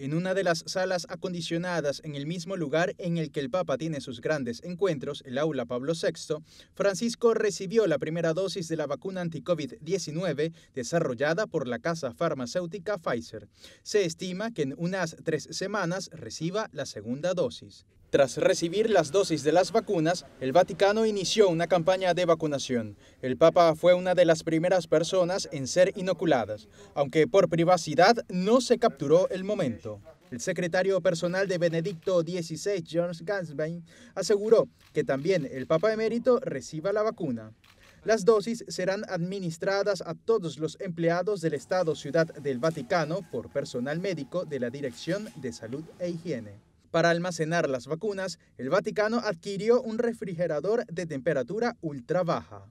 En una de las salas acondicionadas en el mismo lugar en el que el Papa tiene sus grandes encuentros, el aula Pablo VI, Francisco recibió la primera dosis de la vacuna anti-COVID-19 desarrollada por la casa farmacéutica Pfizer. Se estima que en unas tres semanas reciba la segunda dosis. Tras recibir las dosis de las vacunas, el Vaticano inició una campaña de vacunación. El Papa fue una de las primeras personas en ser inoculadas, aunque por privacidad no se capturó el momento. El secretario personal de Benedicto XVI, George Gansbein, aseguró que también el Papa emérito reciba la vacuna. Las dosis serán administradas a todos los empleados del Estado Ciudad del Vaticano por personal médico de la Dirección de Salud e Higiene. Para almacenar las vacunas, el Vaticano adquirió un refrigerador de temperatura ultra baja.